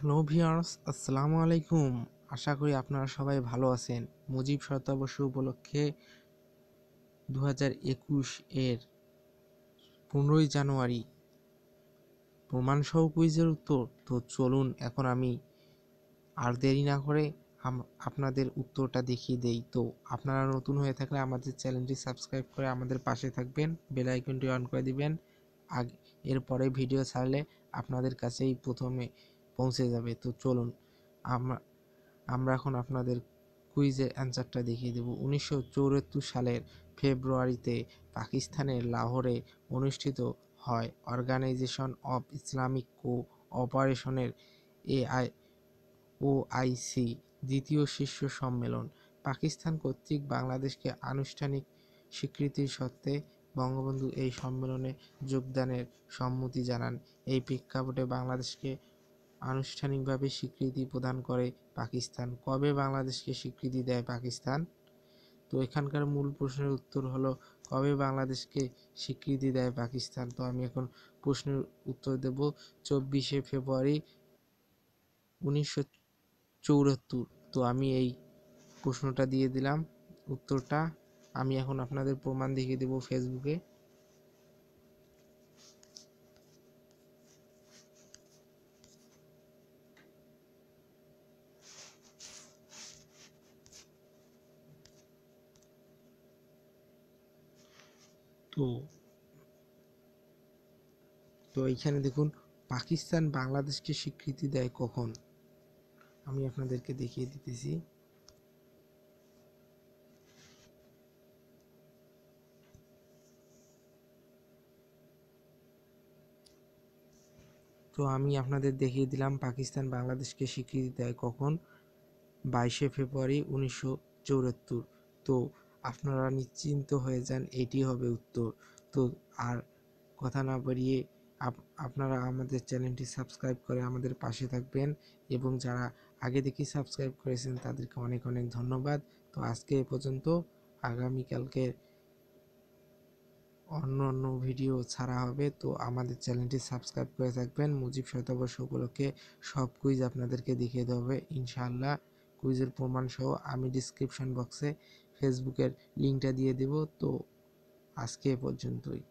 hello viewers আসসালামু আলাইকুম আশা করি আপনারা সবাই ভালো আছেন মুজিব শতবর্ষ উপলক্ষে দু একুশ এর পনেরোই জানুয়ারি সহ কুইজের উত্তর তো চলুন এখন আমি আর দেরি না করে আপনাদের উত্তরটা দেখিয়ে দেই তো আপনারা নতুন হয়ে থাকলে আমাদের চ্যানেলটি সাবস্ক্রাইব করে আমাদের পাশে থাকবেন বেলাইকনটি অন করে দিবেন আগে এরপরে ভিডিও ছাড়লে আপনাদের কাছেই প্রথমে পৌঁছে যাবে তো চলুন আমরা আমরা এখন আপনাদের কুইজের অ্যান্সারটা দেখিয়ে দেব উনিশশো সালের ফেব্রুয়ারিতে পাকিস্তানের লাহোরে অনুষ্ঠিত হয় অর্গানাইজেশন অব ইসলামিক কো অপারেশনের এআই আইসি দ্বিতীয় শীর্ষ সম্মেলন পাকিস্তান কর্তৃক বাংলাদেশকে আনুষ্ঠানিক স্বীকৃতির সত্ত্বে বঙ্গবন্ধু এই সম্মেলনে যোগদানের সম্মতি জানান এই প্রেক্ষাপটে বাংলাদেশকে আনুষ্ঠানিকভাবে স্বীকৃতি প্রদান করে পাকিস্তান কবে বাংলাদেশকে স্বীকৃতি দেয় পাকিস্তান তো এখানকার মূল প্রশ্নের উত্তর হলো কবে বাংলাদেশকে স্বীকৃতি দেয় পাকিস্তান তো আমি এখন প্রশ্নের উত্তর দেব চব্বিশে ফেব্রুয়ারি উনিশশো চৌরাত্তর তো আমি এই প্রশ্নটা দিয়ে দিলাম উত্তরটা আমি এখন আপনাদের প্রমাণ দেখিয়ে দেব ফেসবুকে তো তো এইখানে দেখুন পাকিস্তান বাংলাদেশকে স্বীকৃতি দেয় কখন আমি আপনাদেরকে দেখিয়ে দিতেছি তো আমি আপনাদের দেখিয়ে দিলাম পাকিস্তান বাংলাদেশকে স্বীকৃতি দেয় কখন বাইশে ফেব্রুয়ারি উনিশশো চৌরাত্তর তো আপনারা নিশ্চিন্ত হয়ে যান এটি হবে উত্তর তো আর কথা না বাড়িয়ে আপনারা আমাদের চ্যানেলটি সাবস্ক্রাইব করে আমাদের পাশে থাকবেন এবং যারা আগে থেকে সাবস্ক্রাইব করেছেন তাদেরকে অনেক অনেক ধন্যবাদ তো আজকে এ পর্যন্ত আগামীকালকে অন্য অন্য ভিডিও ছাড়া হবে তো আমাদের চ্যানেলটি সাবস্ক্রাইব করে থাকবেন মুজিব শতবর্ষ উপলক্ষে সব কুইজ আপনাদেরকে দেখিয়ে দেওয়া হবে ইনশাআল্লাহ কুইজের প্রমাণসহ আমি ডিসক্রিপশন বক্সে ফেসবুকের লিঙ্কটা দিয়ে দেব তো আজকে এ পর্যন্তই